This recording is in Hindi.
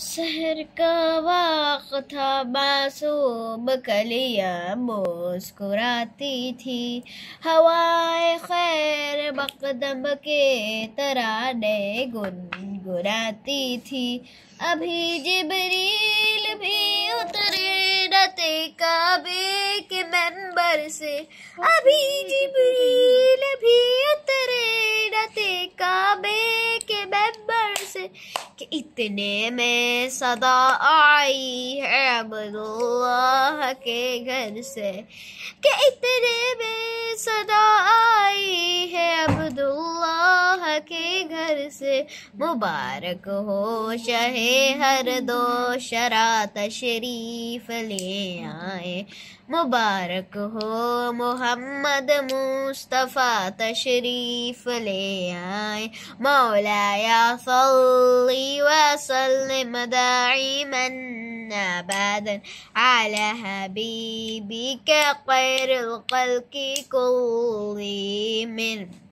शहर का वाक था बासूब कलिया मुस्कुराती थी हवाए खैर बकदम के तराने गुनगुनाती थी अभी जिबरील भी उतरे रते काबे के मेंबर से अभी जिबरील भी उतरे रते काबे के मेंबर से कि इतने में सदा आई है अब्दुल्लाह के घर से कि इतने में सदा के घर से मुबारक हो शहे हर दो शरा तशरीफ ले आए मुबारक हो मोहम्मद मुस्तफ़ा तशरीफ ले आए मौलाया सल्ली वसल्लिम दाइमन أبدا على حبيبك خير الخلق كلهم